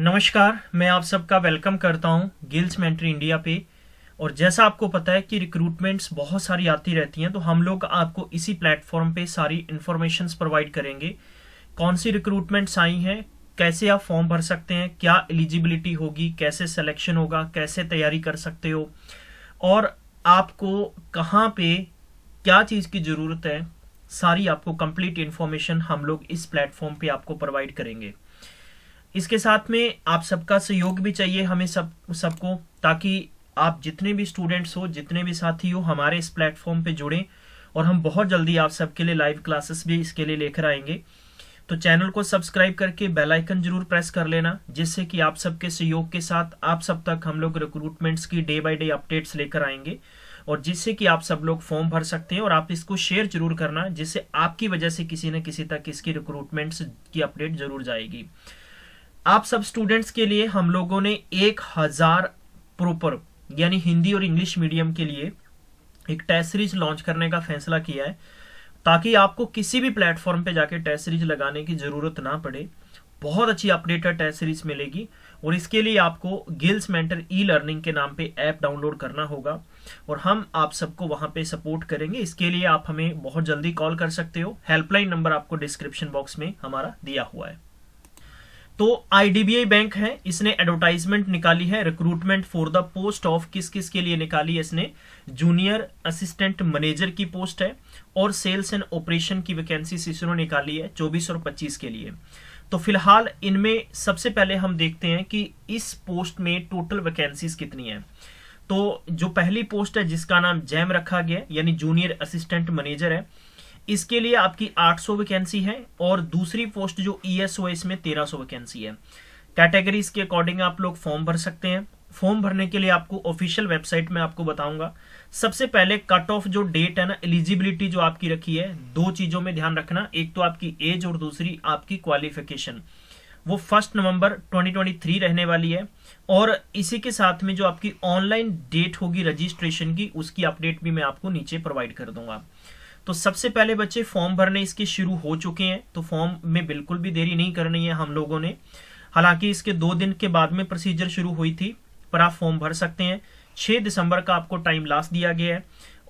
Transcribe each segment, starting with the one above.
नमस्कार मैं आप सबका वेलकम करता हूं गिल्स मेंट्री इंडिया पे और जैसा आपको पता है कि रिक्रूटमेंट्स बहुत सारी आती रहती हैं तो हम लोग आपको इसी प्लेटफॉर्म पे सारी इन्फॉर्मेशन प्रोवाइड करेंगे कौन सी रिक्रूटमेंट्स आई हैं कैसे आप फॉर्म भर सकते हैं क्या एलिजिबिलिटी होगी कैसे सिलेक्शन होगा कैसे तैयारी कर सकते हो और आपको कहाँ पे क्या चीज़ की ज़रूरत है सारी आपको कंप्लीट इन्फॉर्मेशन हम लोग इस प्लेटफॉर्म पे आपको प्रोवाइड करेंगे इसके साथ में आप सबका सहयोग भी चाहिए हमें सब सबको ताकि आप जितने भी स्टूडेंट्स हो जितने भी साथी हो हमारे इस प्लेटफॉर्म पे जुड़ें और हम बहुत जल्दी आप सबके लिए लाइव क्लासेस भी इसके लिए लेकर आएंगे तो चैनल को सब्सक्राइब करके बेल आइकन जरूर प्रेस कर लेना जिससे कि आप सबके सहयोग के साथ आप सब तक हम लोग रिक्रूटमेंट्स की डे बाय डे अपडेट्स लेकर आएंगे और जिससे कि आप सब लोग फॉर्म भर सकते हैं और आप इसको शेयर जरूर करना जिससे आपकी वजह से किसी न किसी तक इसकी रिक्रूटमेंट्स की अपडेट जरूर जाएगी आप सब स्टूडेंट्स के लिए हम लोगों ने एक हजार प्रोपर यानी हिंदी और इंग्लिश मीडियम के लिए एक टेस्ट सीरीज लॉन्च करने का फैसला किया है ताकि आपको किसी भी प्लेटफॉर्म पे जाके टेस्ट सीरीज लगाने की ज़रूरत ना पड़े बहुत अच्छी अपडेटेड टेस्ट सीरीज मिलेगी और इसके लिए आपको गिल्स मेंटर ई लर्निंग के नाम पे ऐप डाउनलोड करना होगा और हम आप सबको वहां पे सपोर्ट करेंगे इसके लिए आप हमें बहुत जल्दी कॉल कर सकते हो हेल्पलाइन नंबर आपको डिस्क्रिप्शन बॉक्स में हमारा दिया हुआ है तो आईडीबीआई बैंक है इसने एडवर्टाइजमेंट निकाली है recruitment for the post of किस किस के लिए निकाली है इसने जूनियर असिस्टेंट मैनेजर की पोस्ट है और सेल्स एंड ऑपरेशन की वैकेंसी इसरो निकाली है चौबीस और पच्चीस के लिए तो फिलहाल इनमें सबसे पहले हम देखते हैं कि इस पोस्ट में टोटल वैकेंसीज कितनी है तो जो पहली पोस्ट है जिसका नाम जैम रखा गया यानी जूनियर असिस्टेंट मैनेजर है इसके लिए आपकी 800 वैकेंसी है और दूसरी पोस्ट जो ई एस ओ इसमें 1300 वैकेंसी है कैटेगरीज के अकॉर्डिंग आप लोग फॉर्म भर सकते हैं फॉर्म भरने के लिए आपको ऑफिशियल वेबसाइट में आपको बताऊंगा सबसे पहले कट ऑफ जो डेट है ना एलिजिबिलिटी जो आपकी रखी है दो चीजों में ध्यान रखना एक तो आपकी एज और दूसरी आपकी क्वालिफिकेशन वो फर्स्ट नवंबर 2023 रहने वाली है और इसी के साथ में जो आपकी ऑनलाइन डेट होगी रजिस्ट्रेशन की उसकी अपडेट भी मैं आपको नीचे प्रोवाइड कर दूंगा तो सबसे पहले बच्चे फॉर्म भरने इसके शुरू हो चुके हैं तो फॉर्म में बिल्कुल भी देरी नहीं करनी है हम लोगों ने हालांकि इसके दो दिन के बाद में प्रोसीजर शुरू हुई थी पर आप फॉर्म भर सकते हैं छह दिसंबर का आपको टाइम लास्ट दिया गया है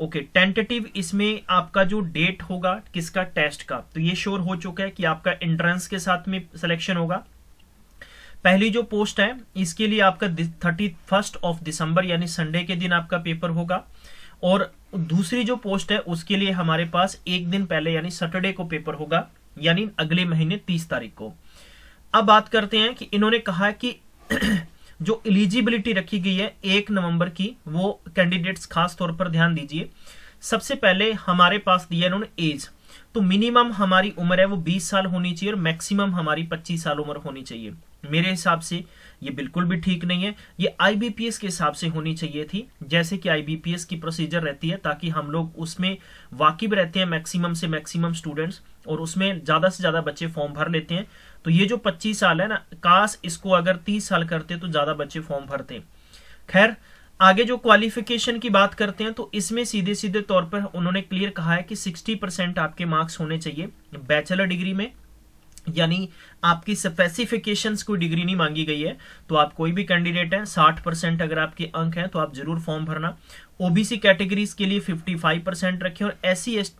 ओके टेंटेटिव इसमें आपका जो डेट होगा किसका टेस्ट का तो ये श्योर हो चुका है कि आपका एंट्रेंस के साथ में सिलेक्शन होगा पहली जो पोस्ट है इसके लिए आपका थर्टी फर्स्ट ऑफ दिसंबर यानी संडे के दिन आपका पेपर होगा और दूसरी जो पोस्ट है उसके लिए हमारे पास एक दिन पहले यानी सैटरडे को पेपर होगा यानी अगले महीने तीस तारीख को अब बात करते हैं कि इन्होंने कहा कि जो एलिजिबिलिटी रखी गई है एक नवंबर की वो कैंडिडेट्स खास तौर पर ध्यान दीजिए सबसे पहले हमारे पास दिया इन्होंने एज तो मिनिमम हमारी उम्र है वो 20 साल होनी चाहिए और मैक्सिमम हमारी 25 साल उम्र होनी चाहिए मेरे हिसाब से ये बिल्कुल भी ठीक नहीं है ये आईबीपीएस के हिसाब से होनी चाहिए थी जैसे कि आईबीपीएस की प्रोसीजर रहती है ताकि हम लोग उसमें वाकिब रहते हैं मैक्सिमम से मैक्सिमम स्टूडेंट्स और उसमें ज़्यादा से ज़्यादा बच्चे फॉर्म भर लेते हैं तो ये जो 25 साल है ना काश इसको अगर 30 साल करते तो ज़्यादा बच्चे फॉर्म भरते खैर आगे जो क्वालिफिकेशन की बात करते हैं तो इसमें सीधे सीधे तौर पर उन्होंने क्लियर कहा है कि 60 परसेंट आपके मार्क्स होने चाहिए बैचलर डिग्री में यानी आपकी स्पेसिफिकेशंस को डिग्री नहीं मांगी गई है तो आप कोई भी कैंडिडेट हैं 60 परसेंट अगर आपके अंक हैं तो आप जरूर फॉर्म भरना ओबीसी कैटेगरीज के लिए फिफ्टी परसेंट रखें और S C S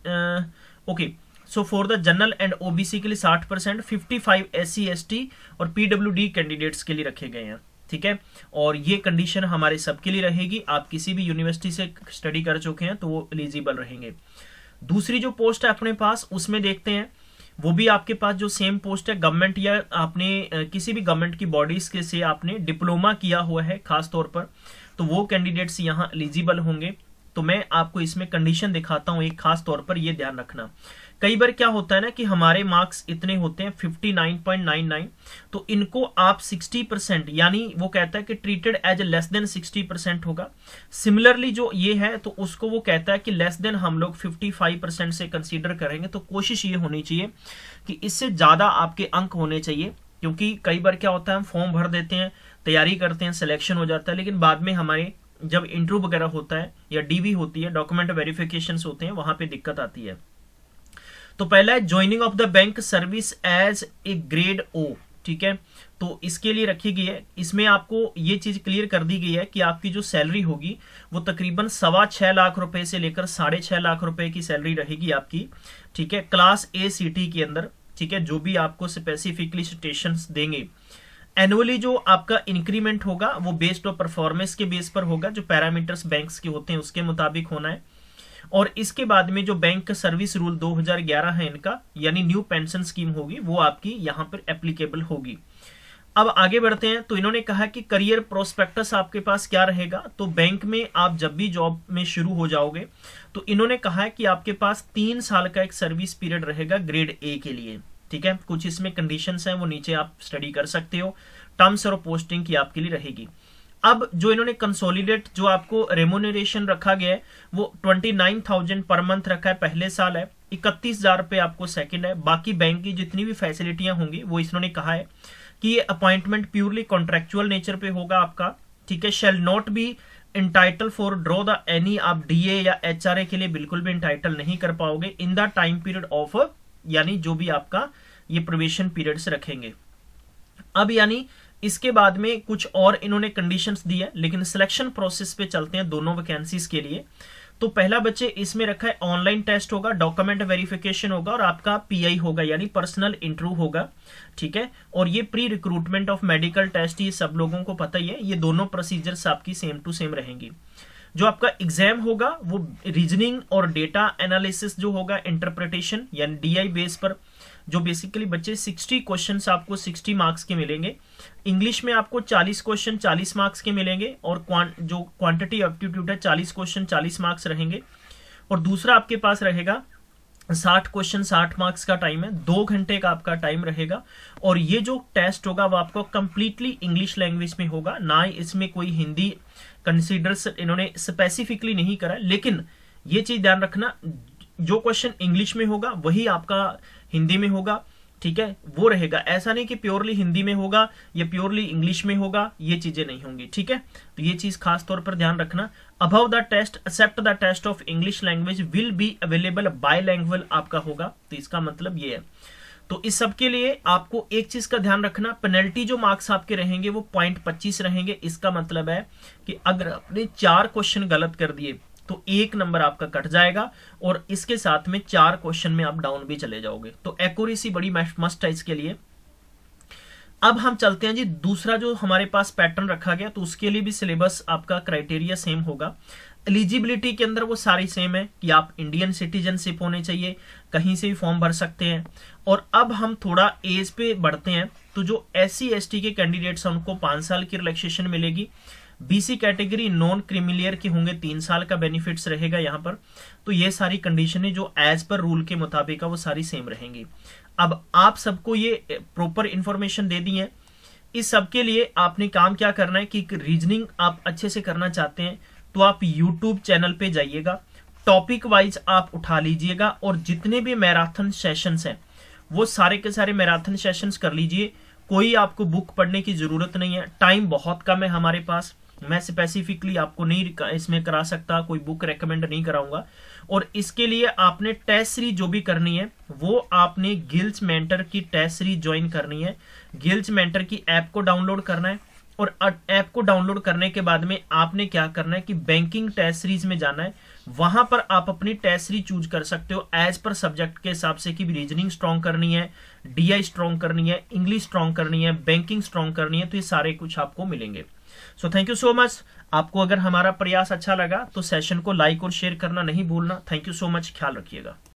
okay so for the general and OBC के लिए साठ percent fifty five S T और पीडब्ल्यू डी कैंडिडेट्स के लिए रखे गए हैं ठीक है और ये कंडीशन हमारे सबके लिए रहेगी आप किसी भी यूनिवर्सिटी से स्टडी कर चुके हैं तो वो एलिजिबल रहेंगे दूसरी जो पोस्ट है अपने पास उसमें देखते हैं वो भी आपके पास जो सेम पोस्ट है गवर्नमेंट या आपने किसी भी गवर्नमेंट की बॉडीज के से आपने डिप्लोमा किया हुआ है खास तौर पर तो वो कैंडिडेट्स यहाँ एलिजिबल होंगे तो मैं आपको इसमें कंडीशन दिखाता हूँ एक खास तौर पर ये ध्यान रखना कई बार क्या होता है ना कि हमारे मार्क्स इतने होते हैं 59.99 तो इनको आप 60 परसेंट यानी वो कहता है कि treated as less than 60 percent होगा सिमिलरली जो ये है तो उसको वो कहता है कि लेस देन हम लोग 55 परसेंट से कंसीडर करेंगे तो कोशिश ये होनी चाहिए कि इससे ज़्यादा आपके अंक होने चाहिए क्योंकि कई बार क्या होता है हम फॉर्म भर देते हैं तैयारी करते हैं सिलेक्शन हो जाता है लेकिन बाद में हमारे जब इंटरव्यू वगैरह होता है या डीवी होती है डॉक्यूमेंट वेरिफिकेशन होते हैं वहां पे दिक्कत आती है तो पहला है joining of the bank service as a grade O ठीक है तो इसके लिए रखी गई है इसमें आपको ये चीज क्लियर कर दी गई है कि आपकी जो सैलरी होगी वो तकरीबन सवा छह लाख रुपए से लेकर साढ़े छह लाख रुपए की सैलरी रहेगी आपकी ठीक है क्लास ए सिटी के अंदर ठीक है जो भी आपको स्पेसिफिकली स्टेशन देंगे एनुअली जो आपका इंक्रीमेंट होगा वो बेस्ड ऑफ परफॉर्मेंस के बेस पर होगा जो पैरामीटर्स बैंक्स के होते हैं उसके मुताबिक होना है और इसके बाद में जो बैंक सर्विस रूल 2011 है इनका यानी न्यू पेंशन स्कीम होगी वो आपकी यहां पर एप्लीकेबल होगी अब आगे बढ़ते हैं तो इन्होंने कहा कि करियर प्रोस्पेक्टस आपके पास क्या रहेगा तो बैंक में आप जब भी जॉब में शुरू हो जाओगे तो इन्होंने कहा है कि आपके पास तीन साल का एक सर्विस पीरियड रहेगा ग्रेड ए के लिए ठीक है कुछ इसमें कंडीशन हैं वो नीचे आप स्टडी कर सकते हो टर्म्स और पोस्टिंग की आपके लिए रहेगी अब जो इन्होंने कंसोलिडेट जो आपको रेमोनरेशन रखा गया है वो twenty nine thousand per month रखा है पहले साल है इकतीस हजार रुपये आपको सेकंड है बाकी बैंक की जितनी भी फैसिलिटियां होंगी वो इन्होंने कहा है कि ये अपॉइंटमेंट प्योरली कॉन्ट्रेक्चुअल नेचर पे होगा आपका ठीक है shall not be entitled for draw the any आप डीए या एच के लिए बिल्कुल भी इंटाइटल नहीं कर पाओगे in the time period of यानी जो भी आपका ये प्रोवेशन पीरियड्स रखेंगे अब यानी इसके बाद में कुछ और इन्होंने कंडीशंस दी है लेकिन सिलेक्शन प्रोसेस पे चलते हैं दोनों वैकेंसीज के लिए तो पहला बच्चे इसमें रखा है ऑनलाइन टेस्ट होगा डॉक्यूमेंट वेरिफिकेशन होगा और आपका पीआई होगा यानी पर्सनल इंटरव्यू होगा ठीक है और ये pre recruitment of medical test ये सब लोगों को पता ही है ये दोनों प्रोसीजर्स आपकी सेम टू सेम रहेंगी जो आपका एग्जाम होगा वो रीजनिंग और डेटा एनालिसिस जो होगा इंटरप्रिटेशन यानी डीआई बेस पर जो बेसिकली बच्चे 60 क्वेश्चंस आपको 60 मार्क्स के मिलेंगे इंग्लिश में आपको 40 क्वेश्चन 40 मार्क्स के मिलेंगे और जो क्वांटिटी एप्टीट्यूड है 40 क्वेश्चन 40 मार्क्स रहेंगे और दूसरा आपके पास रहेगा साठ क्वेश्चन साठ मार्क्स का टाइम है दो घंटे का आपका टाइम रहेगा और ये जो टेस्ट होगा वो आपको कंप्लीटली इंग्लिश लैंग्वेज में होगा ना इसमें कोई हिंदी कंसिडर इन्होंने स्पेसिफिकली नहीं करा लेकिन ये चीज ध्यान रखना जो क्वेश्चन इंग्लिश में होगा वही आपका हिंदी में होगा ठीक है वो रहेगा ऐसा नहीं कि प्योरली हिंदी में होगा या प्योरली इंग्लिश में होगा ये चीजें नहीं होंगी ठीक है तो ये चीज खास तौर पर ध्यान रखना above the test except the test of English language will be available by language आपका होगा तो इसका मतलब ये है तो इस सब के लिए आपको एक चीज का ध्यान रखना पेनल्टी जो मार्क्स आपके रहेंगे वो पॉइंट पच्चीस रहेंगे इसका मतलब है कि अगर आपने चार क्वेश्चन गलत कर दिए तो एक नंबर आपका कट जाएगा और इसके साथ में चार क्वेश्चन में आप डाउन भी चले जाओगे तो एक्यूरेसी बड़ी मस्ट है इसके लिए अब हम चलते हैं जी दूसरा जो हमारे पास पैटर्न रखा गया तो उसके लिए भी सिलेबस आपका क्राइटेरिया सेम होगा एलिजिबिलिटी के अंदर वो सारी सेम है कि आप इंडियन सिटीजनशिप होने चाहिए कहीं से भी फॉर्म भर सकते हैं और अब हम थोड़ा एज पे बढ़ते हैं तो जो एस सी के कैंडिडेट्स हैं उनको पाँच साल की रिलैक्सेशन मिलेगी बीसी कैटेगरी नॉन क्रिमिलियर के होंगे तीन साल का बेनिफिट्स रहेगा यहाँ पर तो ये सारी कंडीशन जो एज पर रूल के मुताबिक है वो सारी सेम रहेंगी अब आप सबको ये प्रॉपर इंफॉर्मेशन दे दी है इस सब के लिए आपने काम क्या करना है कि रीजनिंग आप अच्छे से करना चाहते हैं तो आप यूट्यूब चैनल पे जाइएगा टॉपिक वाइज आप उठा लीजिएगा और जितने भी मैराथन सेशंस हैं वो सारे के सारे मैराथन सेशंस कर लीजिए कोई आपको बुक पढ़ने की जरूरत नहीं है टाइम बहुत कम है हमारे पास मैं स्पेसिफिकली आपको नहीं इसमें करा सकता कोई बुक रेकमेंड नहीं कराऊंगा और इसके लिए आपने टेस्ट सीरीज जो भी करनी है वो आपने गिल्स मेंटर की टेस्ट सीरीज ज्वाइन करनी है गिल्स मेंटर की ऐप को डाउनलोड करना है और ऐप को डाउनलोड करने के बाद में आपने क्या करना है कि बैंकिंग टेस्ट सीरीज में जाना है वहां पर आप अपनी टेस्ट सीरीज चूज कर सकते हो एज पर सब्जेक्ट के हिसाब से कि रीजनिंग स्ट्रांग करनी है डीआई स्ट्रांग करनी है इंग्लिश स्ट्रांग करनी है बैंकिंग स्ट्रांग करनी है तो ये सारे कुछ आपको मिलेंगे so thank you so much आपको अगर हमारा प्रयास अच्छा लगा तो सेशन को लाइक और शेयर करना नहीं भूलना थैंक यू सो मच ख्याल रखिएगा